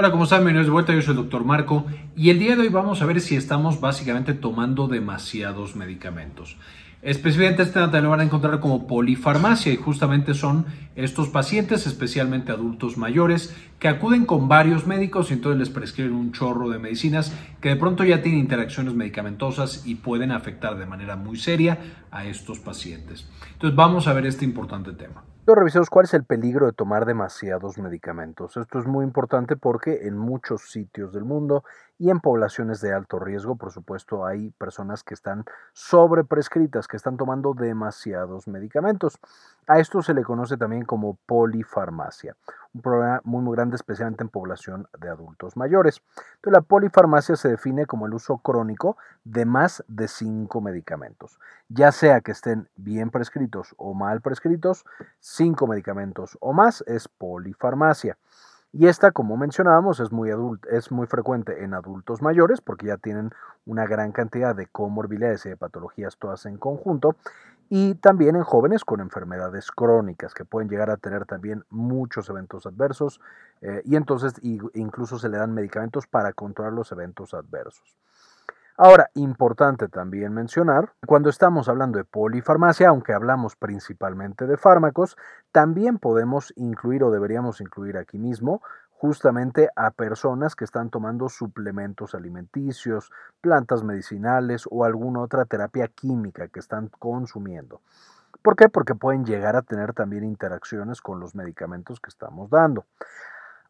Hola, ¿cómo están? Bienvenidos de vuelta, yo soy el doctor Marco y el día de hoy vamos a ver si estamos básicamente tomando demasiados medicamentos. Específicamente este data lo van a encontrar como polifarmacia y justamente son estos pacientes, especialmente adultos mayores, que acuden con varios médicos y entonces les prescriben un chorro de medicinas que de pronto ya tienen interacciones medicamentosas y pueden afectar de manera muy seria a estos pacientes. Entonces vamos a ver este importante tema. Luego cuál es el peligro de tomar demasiados medicamentos. Esto es muy importante porque en muchos sitios del mundo y en poblaciones de alto riesgo, por supuesto, hay personas que están sobreprescritas, que están tomando demasiados medicamentos. A esto se le conoce también como polifarmacia un problema muy, muy grande, especialmente en población de adultos mayores. Entonces, la polifarmacia se define como el uso crónico de más de cinco medicamentos, ya sea que estén bien prescritos o mal prescritos, cinco medicamentos o más es polifarmacia. Y esta, como mencionábamos, es muy, es muy frecuente en adultos mayores porque ya tienen una gran cantidad de comorbilidades y de patologías todas en conjunto y también en jóvenes con enfermedades crónicas que pueden llegar a tener también muchos eventos adversos eh, y entonces incluso se le dan medicamentos para controlar los eventos adversos. Ahora, importante también mencionar, cuando estamos hablando de polifarmacia, aunque hablamos principalmente de fármacos, también podemos incluir o deberíamos incluir aquí mismo justamente a personas que están tomando suplementos alimenticios, plantas medicinales o alguna otra terapia química que están consumiendo. ¿Por qué? Porque pueden llegar a tener también interacciones con los medicamentos que estamos dando.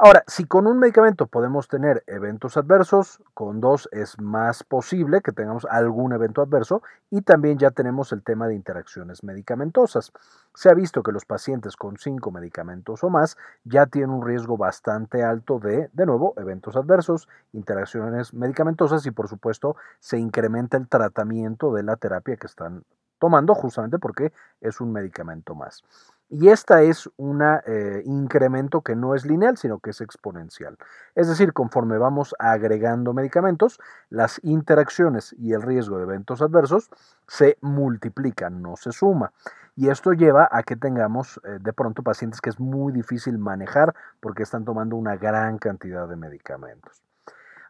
Ahora, si con un medicamento podemos tener eventos adversos, con dos es más posible que tengamos algún evento adverso y también ya tenemos el tema de interacciones medicamentosas. Se ha visto que los pacientes con cinco medicamentos o más ya tienen un riesgo bastante alto de, de nuevo, eventos adversos, interacciones medicamentosas y por supuesto se incrementa el tratamiento de la terapia que están tomando justamente porque es un medicamento más. Y esta es un eh, incremento que no es lineal, sino que es exponencial. Es decir, conforme vamos agregando medicamentos, las interacciones y el riesgo de eventos adversos se multiplican, no se suma. Y esto lleva a que tengamos eh, de pronto pacientes que es muy difícil manejar porque están tomando una gran cantidad de medicamentos.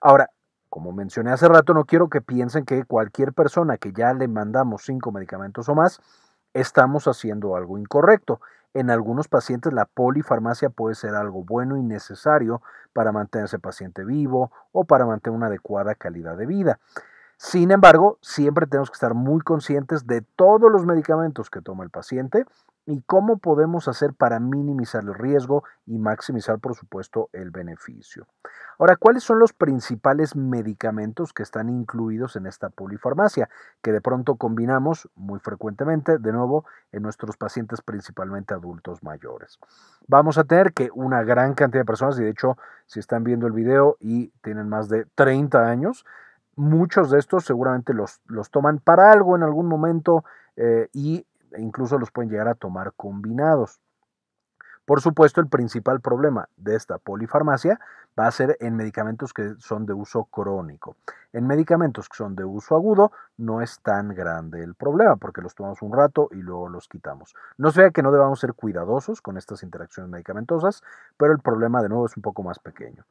Ahora, como mencioné hace rato, no quiero que piensen que cualquier persona que ya le mandamos cinco medicamentos o más, estamos haciendo algo incorrecto. En algunos pacientes la polifarmacia puede ser algo bueno y necesario para mantenerse paciente vivo o para mantener una adecuada calidad de vida. Sin embargo, siempre tenemos que estar muy conscientes de todos los medicamentos que toma el paciente y cómo podemos hacer para minimizar el riesgo y maximizar, por supuesto, el beneficio. Ahora, ¿cuáles son los principales medicamentos que están incluidos en esta polifarmacia que de pronto combinamos muy frecuentemente, de nuevo, en nuestros pacientes principalmente adultos mayores? Vamos a tener que una gran cantidad de personas, y de hecho, si están viendo el video y tienen más de 30 años, muchos de estos seguramente los, los toman para algo en algún momento eh, y e incluso los pueden llegar a tomar combinados. Por supuesto, el principal problema de esta polifarmacia va a ser en medicamentos que son de uso crónico. En medicamentos que son de uso agudo no es tan grande el problema porque los tomamos un rato y luego los quitamos. No sea que no debamos ser cuidadosos con estas interacciones medicamentosas, pero el problema de nuevo es un poco más pequeño.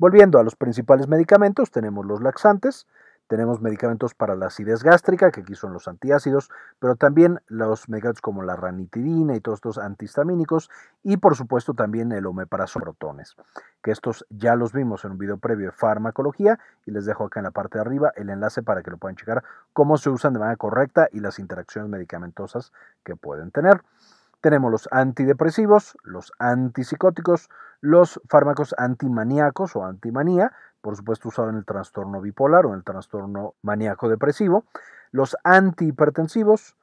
Volviendo a los principales medicamentos, tenemos los laxantes, tenemos medicamentos para la acidez gástrica, que aquí son los antiácidos, pero también los medicamentos como la ranitidina y todos estos antihistamínicos, y por supuesto también el omeprazol que estos ya los vimos en un video previo de farmacología, y les dejo acá en la parte de arriba el enlace para que lo puedan checar cómo se usan de manera correcta y las interacciones medicamentosas que pueden tener. Tenemos los antidepresivos, los antipsicóticos, los fármacos antimaníacos o antimanía, por supuesto usado en el trastorno bipolar o en el trastorno maníaco-depresivo. Los antihipertensivos,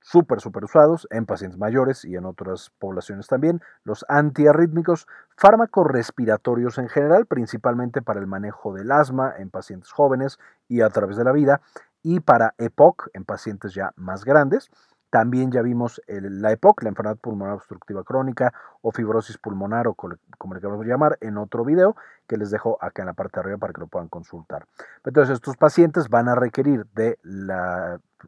súper, súper usados en pacientes mayores y en otras poblaciones también. Los antiarrítmicos, fármacos respiratorios en general, principalmente para el manejo del asma en pacientes jóvenes y a través de la vida, y para EPOC en pacientes ya más grandes. También ya vimos la EPOC, la enfermedad pulmonar obstructiva crónica, o fibrosis pulmonar, o como le queremos llamar, en otro video que les dejo acá en la parte de arriba para que lo puedan consultar. Entonces, estos pacientes van a requerir de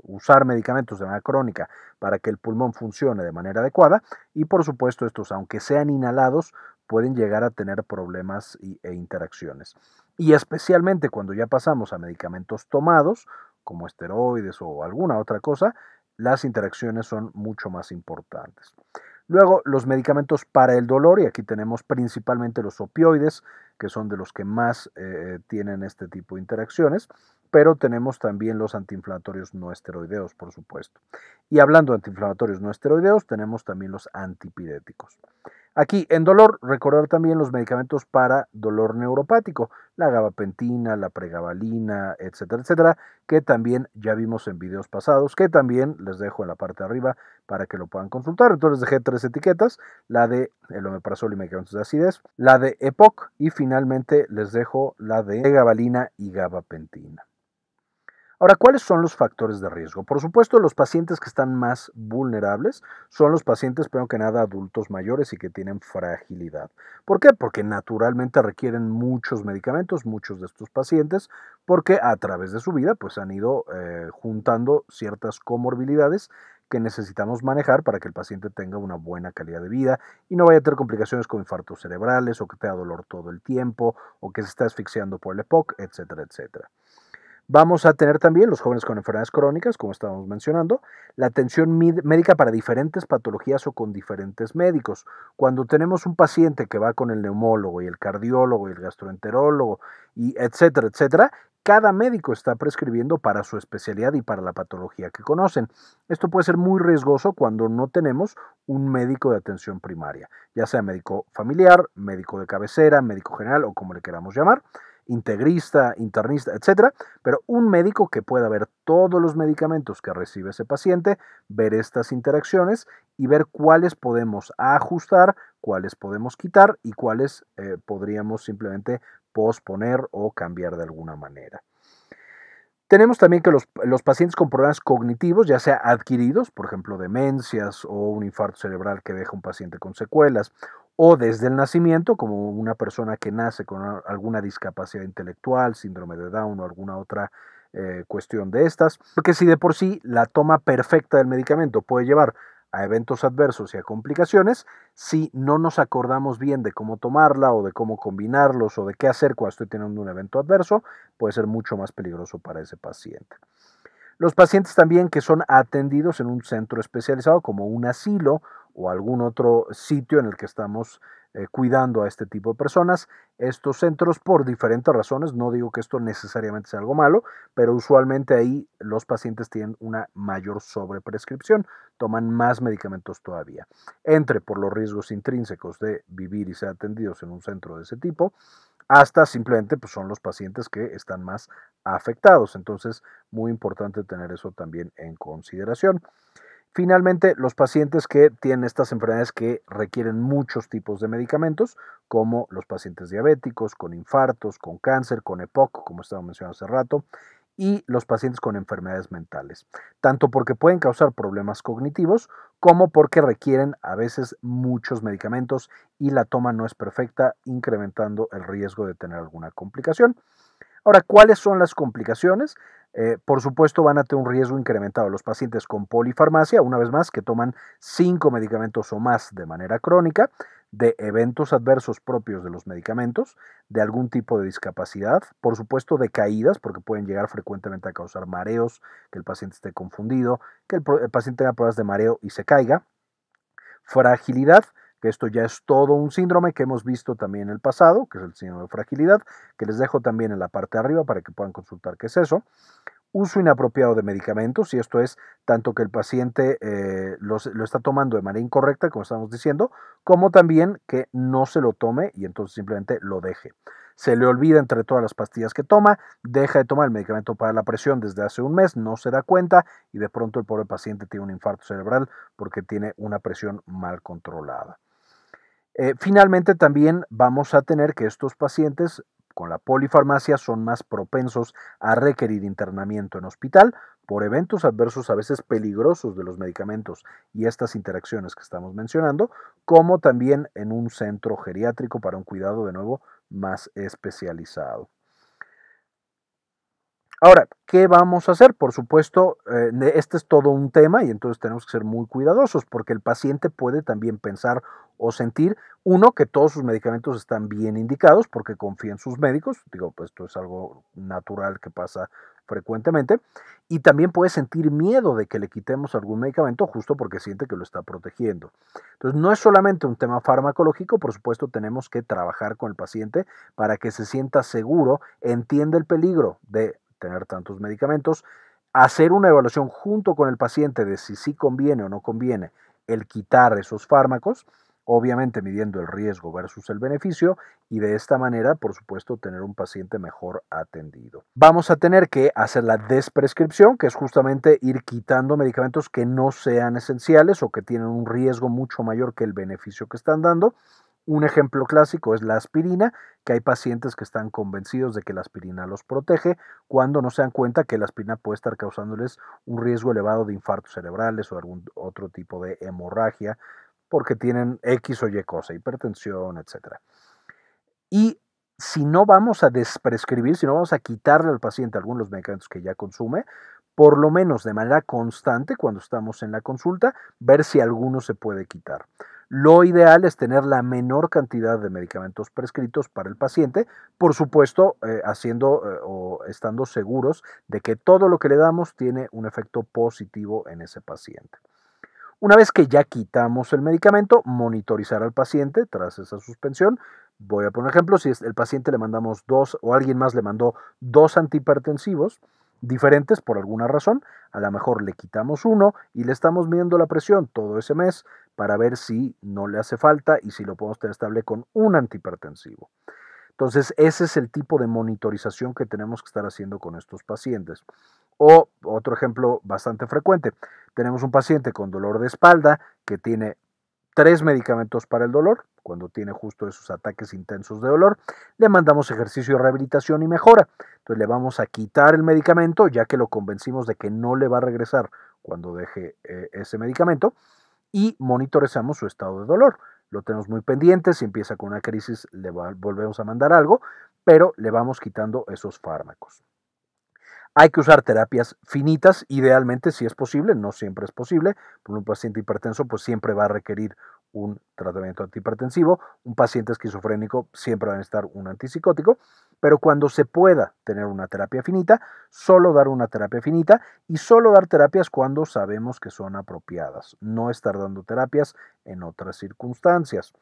usar medicamentos de manera crónica para que el pulmón funcione de manera adecuada y, por supuesto, estos, aunque sean inhalados, pueden llegar a tener problemas e interacciones. Y especialmente cuando ya pasamos a medicamentos tomados, como esteroides o alguna otra cosa, las interacciones son mucho más importantes. Luego, los medicamentos para el dolor, y aquí tenemos principalmente los opioides, que son de los que más eh, eh, tienen este tipo de interacciones, pero tenemos también los antiinflamatorios no esteroideos, por supuesto. Y hablando de antiinflamatorios no esteroideos, tenemos también los antipiréticos. Aquí, en dolor, recordar también los medicamentos para dolor neuropático, la gabapentina, la pregabalina, etcétera, etcétera, que también ya vimos en videos pasados, que también les dejo en la parte de arriba para que lo puedan consultar. Entonces dejé tres etiquetas, la de el omeprazol y medicamentos de acidez, la de EPOC y finalmente les dejo la de gabalina y gabapentina. Ahora, ¿cuáles son los factores de riesgo? Por supuesto, los pacientes que están más vulnerables son los pacientes, pero que nada, adultos mayores y que tienen fragilidad. ¿Por qué? Porque naturalmente requieren muchos medicamentos, muchos de estos pacientes, porque a través de su vida pues, han ido eh, juntando ciertas comorbilidades que necesitamos manejar para que el paciente tenga una buena calidad de vida y no vaya a tener complicaciones con infartos cerebrales o que tenga dolor todo el tiempo o que se está asfixiando por el EPOC, etcétera, etcétera. Vamos a tener también los jóvenes con enfermedades crónicas, como estábamos mencionando, la atención médica para diferentes patologías o con diferentes médicos. Cuando tenemos un paciente que va con el neumólogo y el cardiólogo y el gastroenterólogo y etcétera, etcétera, cada médico está prescribiendo para su especialidad y para la patología que conocen. Esto puede ser muy riesgoso cuando no tenemos un médico de atención primaria, ya sea médico familiar, médico de cabecera, médico general o como le queramos llamar integrista, internista, etcétera, pero un médico que pueda ver todos los medicamentos que recibe ese paciente, ver estas interacciones y ver cuáles podemos ajustar, cuáles podemos quitar y cuáles eh, podríamos simplemente posponer o cambiar de alguna manera. Tenemos también que los, los, pacientes con problemas cognitivos, ya sea adquiridos, por ejemplo, demencias o un infarto cerebral que deja un paciente con secuelas, o desde el nacimiento, como una persona que nace con alguna discapacidad intelectual, síndrome de Down o alguna otra eh, cuestión de estas, porque si de por sí la toma perfecta del medicamento puede llevar a eventos adversos y a complicaciones, si no nos acordamos bien de cómo tomarla o de cómo combinarlos o de qué hacer cuando estoy teniendo un evento adverso, puede ser mucho más peligroso para ese paciente. Los pacientes también que son atendidos en un centro especializado como un asilo o algún otro sitio en el que estamos eh, cuidando a este tipo de personas. Estos centros, por diferentes razones, no digo que esto necesariamente sea algo malo, pero usualmente ahí los pacientes tienen una mayor sobreprescripción, toman más medicamentos todavía. Entre por los riesgos intrínsecos de vivir y ser atendidos en un centro de ese tipo, hasta simplemente pues, son los pacientes que están más afectados. Entonces, muy importante tener eso también en consideración. Finalmente, los pacientes que tienen estas enfermedades que requieren muchos tipos de medicamentos, como los pacientes diabéticos, con infartos, con cáncer, con EPOC, como estaba mencionando hace rato, y los pacientes con enfermedades mentales, tanto porque pueden causar problemas cognitivos como porque requieren a veces muchos medicamentos y la toma no es perfecta, incrementando el riesgo de tener alguna complicación. Ahora, ¿cuáles son las complicaciones? Eh, por supuesto, van a tener un riesgo incrementado los pacientes con polifarmacia, una vez más, que toman cinco medicamentos o más de manera crónica, de eventos adversos propios de los medicamentos, de algún tipo de discapacidad, por supuesto de caídas, porque pueden llegar frecuentemente a causar mareos, que el paciente esté confundido, que el, el paciente tenga pruebas de mareo y se caiga, fragilidad, esto ya es todo un síndrome que hemos visto también en el pasado, que es el síndrome de fragilidad, que les dejo también en la parte de arriba para que puedan consultar qué es eso. Uso inapropiado de medicamentos, y esto es tanto que el paciente eh, lo está tomando de manera incorrecta, como estamos diciendo, como también que no se lo tome y entonces simplemente lo deje se le olvida entre todas las pastillas que toma, deja de tomar el medicamento para la presión desde hace un mes, no se da cuenta y de pronto el pobre paciente tiene un infarto cerebral porque tiene una presión mal controlada. Eh, finalmente, también vamos a tener que estos pacientes con la polifarmacia son más propensos a requerir internamiento en hospital por eventos adversos a veces peligrosos de los medicamentos y estas interacciones que estamos mencionando, como también en un centro geriátrico para un cuidado de nuevo más especializado. Ahora, ¿qué vamos a hacer? Por supuesto, eh, este es todo un tema y entonces tenemos que ser muy cuidadosos porque el paciente puede también pensar o sentir, uno, que todos sus medicamentos están bien indicados porque confía en sus médicos, digo, pues esto es algo natural que pasa frecuentemente, y también puede sentir miedo de que le quitemos algún medicamento justo porque siente que lo está protegiendo. Entonces, no es solamente un tema farmacológico, por supuesto tenemos que trabajar con el paciente para que se sienta seguro, entienda el peligro de tener tantos medicamentos, hacer una evaluación junto con el paciente de si sí conviene o no conviene el quitar esos fármacos, obviamente midiendo el riesgo versus el beneficio y de esta manera, por supuesto, tener un paciente mejor atendido. Vamos a tener que hacer la desprescripción, que es justamente ir quitando medicamentos que no sean esenciales o que tienen un riesgo mucho mayor que el beneficio que están dando un ejemplo clásico es la aspirina, que hay pacientes que están convencidos de que la aspirina los protege cuando no se dan cuenta que la aspirina puede estar causándoles un riesgo elevado de infartos cerebrales o algún otro tipo de hemorragia porque tienen X o Y cosa, hipertensión, etc. Y si no vamos a desprescribir, si no vamos a quitarle al paciente algunos medicamentos que ya consume, por lo menos de manera constante cuando estamos en la consulta, ver si alguno se puede quitar. Lo ideal es tener la menor cantidad de medicamentos prescritos para el paciente, por supuesto, eh, haciendo eh, o estando seguros de que todo lo que le damos tiene un efecto positivo en ese paciente. Una vez que ya quitamos el medicamento, monitorizar al paciente tras esa suspensión. Voy a poner ejemplo, si el paciente le mandamos dos o alguien más le mandó dos antihipertensivos, diferentes por alguna razón. A lo mejor le quitamos uno y le estamos midiendo la presión todo ese mes para ver si no le hace falta y si lo podemos tener estable con un antihipertensivo. Entonces, ese es el tipo de monitorización que tenemos que estar haciendo con estos pacientes. O otro ejemplo bastante frecuente, tenemos un paciente con dolor de espalda que tiene tres medicamentos para el dolor, cuando tiene justo esos ataques intensos de dolor, le mandamos ejercicio, rehabilitación y mejora. Entonces le vamos a quitar el medicamento, ya que lo convencimos de que no le va a regresar cuando deje eh, ese medicamento y monitorizamos su estado de dolor. Lo tenemos muy pendiente, si empieza con una crisis le volvemos a mandar algo, pero le vamos quitando esos fármacos. Hay que usar terapias finitas, idealmente si es posible, no siempre es posible, por un paciente hipertenso pues siempre va a requerir un tratamiento antihipertensivo. Un paciente esquizofrénico siempre va a necesitar un antipsicótico, pero cuando se pueda tener una terapia finita, solo dar una terapia finita y solo dar terapias cuando sabemos que son apropiadas, no estar dando terapias en otras circunstancias.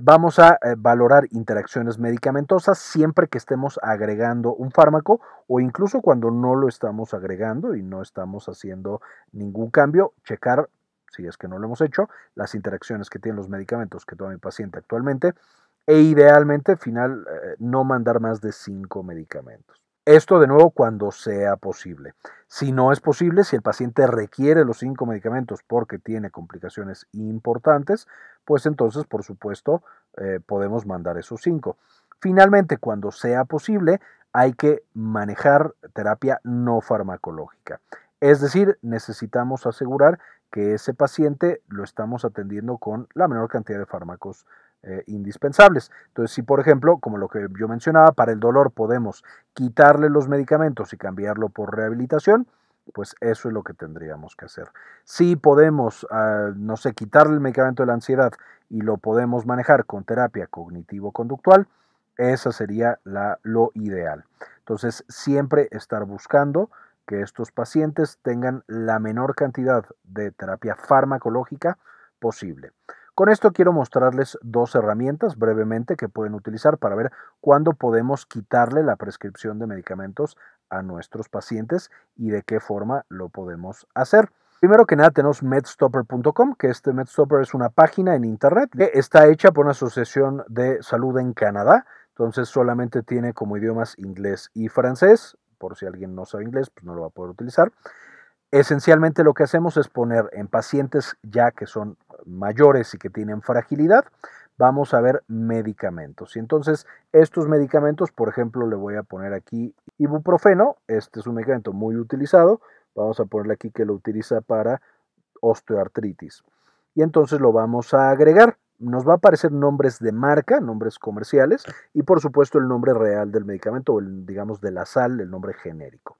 Vamos a eh, valorar interacciones medicamentosas siempre que estemos agregando un fármaco o incluso cuando no lo estamos agregando y no estamos haciendo ningún cambio, checar si es que no lo hemos hecho, las interacciones que tienen los medicamentos que toma mi paciente actualmente e idealmente, final, eh, no mandar más de cinco medicamentos. Esto de nuevo cuando sea posible. Si no es posible, si el paciente requiere los cinco medicamentos porque tiene complicaciones importantes, pues entonces, por supuesto, eh, podemos mandar esos cinco. Finalmente, cuando sea posible, hay que manejar terapia no farmacológica. Es decir, necesitamos asegurar que ese paciente lo estamos atendiendo con la menor cantidad de fármacos eh, indispensables. Entonces, si por ejemplo, como lo que yo mencionaba, para el dolor podemos quitarle los medicamentos y cambiarlo por rehabilitación, pues eso es lo que tendríamos que hacer. Si podemos, ah, no sé, quitarle el medicamento de la ansiedad y lo podemos manejar con terapia cognitivo-conductual, esa sería la, lo ideal. Entonces, siempre estar buscando que estos pacientes tengan la menor cantidad de terapia farmacológica posible. Con esto quiero mostrarles dos herramientas brevemente que pueden utilizar para ver cuándo podemos quitarle la prescripción de medicamentos a nuestros pacientes y de qué forma lo podemos hacer. Primero que nada tenemos medstopper.com, que este medstopper es una página en internet que está hecha por una asociación de salud en Canadá. Entonces solamente tiene como idiomas inglés y francés por si alguien no sabe inglés, pues no lo va a poder utilizar. Esencialmente lo que hacemos es poner en pacientes ya que son mayores y que tienen fragilidad, vamos a ver medicamentos. Y entonces estos medicamentos, por ejemplo, le voy a poner aquí ibuprofeno, este es un medicamento muy utilizado, vamos a ponerle aquí que lo utiliza para osteoartritis. Y entonces lo vamos a agregar nos va a aparecer nombres de marca, nombres comerciales y por supuesto el nombre real del medicamento o el, digamos de la sal, el nombre genérico.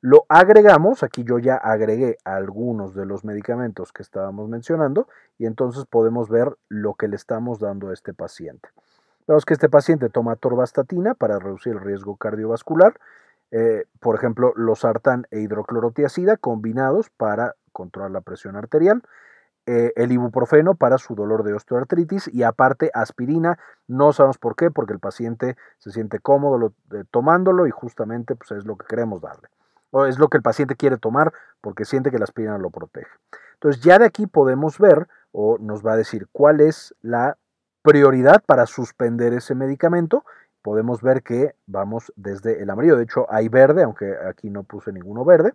Lo agregamos, aquí yo ya agregué algunos de los medicamentos que estábamos mencionando y entonces podemos ver lo que le estamos dando a este paciente. Vemos que este paciente toma torvastatina para reducir el riesgo cardiovascular, eh, por ejemplo, losartán e hidroclorotiacida combinados para controlar la presión arterial. Eh, el ibuprofeno para su dolor de osteoartritis y aparte aspirina, no sabemos por qué, porque el paciente se siente cómodo eh, tomándolo y justamente pues, es lo que queremos darle. O es lo que el paciente quiere tomar porque siente que la aspirina lo protege. Entonces ya de aquí podemos ver o nos va a decir cuál es la prioridad para suspender ese medicamento. Podemos ver que vamos desde el amarillo, de hecho hay verde, aunque aquí no puse ninguno verde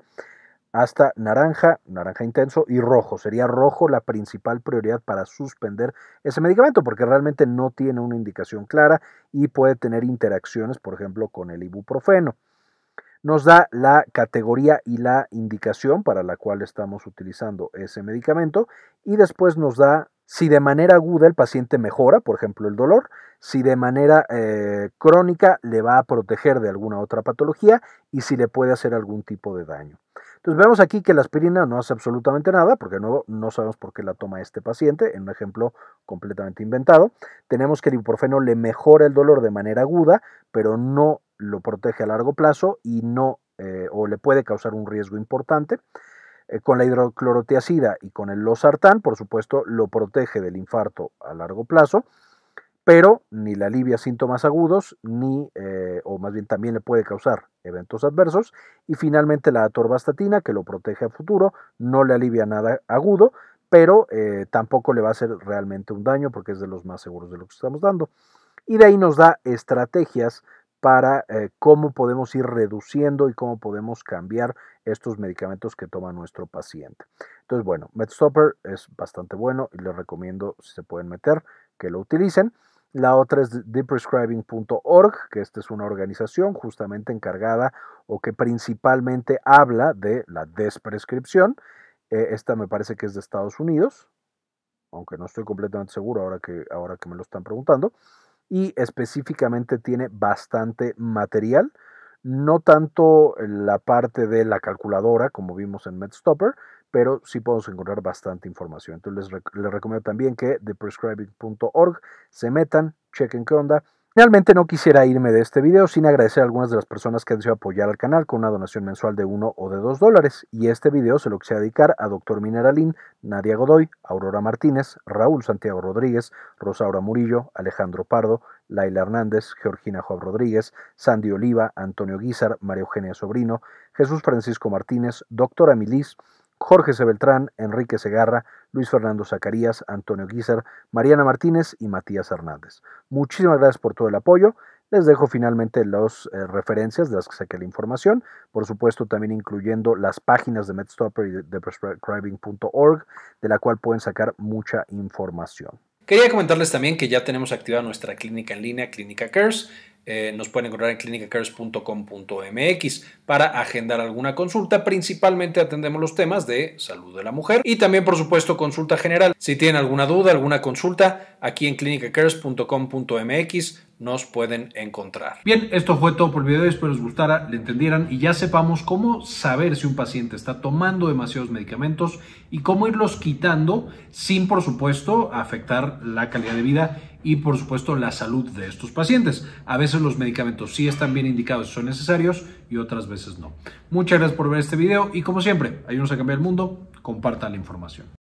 hasta naranja, naranja intenso y rojo. Sería rojo la principal prioridad para suspender ese medicamento porque realmente no tiene una indicación clara y puede tener interacciones, por ejemplo, con el ibuprofeno. Nos da la categoría y la indicación para la cual estamos utilizando ese medicamento y después nos da si de manera aguda el paciente mejora, por ejemplo, el dolor, si de manera eh, crónica le va a proteger de alguna otra patología y si le puede hacer algún tipo de daño. Entonces vemos aquí que la aspirina no hace absolutamente nada, porque de nuevo no sabemos por qué la toma este paciente, en un ejemplo completamente inventado. Tenemos que el ibuprofeno le mejora el dolor de manera aguda, pero no lo protege a largo plazo y no eh, o le puede causar un riesgo importante. Eh, con la hidroclorotiacida y con el losartán, por supuesto, lo protege del infarto a largo plazo pero ni le alivia síntomas agudos, ni, eh, o más bien también le puede causar eventos adversos. Y finalmente la atorvastatina, que lo protege a futuro, no le alivia nada agudo, pero eh, tampoco le va a hacer realmente un daño porque es de los más seguros de lo que estamos dando. Y de ahí nos da estrategias para eh, cómo podemos ir reduciendo y cómo podemos cambiar estos medicamentos que toma nuestro paciente. Entonces, bueno, MedStopper es bastante bueno y les recomiendo si se pueden meter que lo utilicen. La otra es deprescribing.org, que esta es una organización justamente encargada o que principalmente habla de la desprescripción. Eh, esta me parece que es de Estados Unidos, aunque no estoy completamente seguro ahora que, ahora que me lo están preguntando. Y específicamente tiene bastante material no tanto la parte de la calculadora, como vimos en MedStopper, pero sí podemos encontrar bastante información. Entonces les, recomiendo también que ThePrescribing.org se metan, chequen qué onda. Realmente no quisiera irme de este video sin agradecer a algunas de las personas que han sido apoyar al canal con una donación mensual de uno o de dos dólares. Y este video se lo quise dedicar a Dr. Mineralín, Nadia Godoy, Aurora Martínez, Raúl Santiago Rodríguez, Rosaura Murillo, Alejandro Pardo, Laila Hernández, Georgina Job Rodríguez, Sandy Oliva, Antonio Guizar, María Eugenia Sobrino, Jesús Francisco Martínez, Doctora Milís, Jorge C. Enrique Segarra, Luis Fernando Zacarías, Antonio Guizar, Mariana Martínez y Matías Hernández. Muchísimas gracias por todo el apoyo. Les dejo finalmente las eh, referencias de las que saqué la información, por supuesto también incluyendo las páginas de MedStopper y de prescribing.org, de la cual pueden sacar mucha información. Quería comentarles también que ya tenemos activada nuestra clínica en línea, Clínica Cares. Eh, nos pueden encontrar en clinicacares.com.mx para agendar alguna consulta. Principalmente atendemos los temas de salud de la mujer y también, por supuesto, consulta general. Si tienen alguna duda, alguna consulta, aquí en clinicacares.com.mx nos pueden encontrar. Bien, esto fue todo por el video. Espero les gustara, le entendieran y ya sepamos cómo saber si un paciente está tomando demasiados medicamentos y cómo irlos quitando sin, por supuesto, afectar la calidad de vida y, por supuesto, la salud de estos pacientes. A veces los medicamentos sí están bien indicados, son necesarios y otras veces no. Muchas gracias por ver este video y, como siempre, ayúdenos a cambiar el mundo, compartan la información.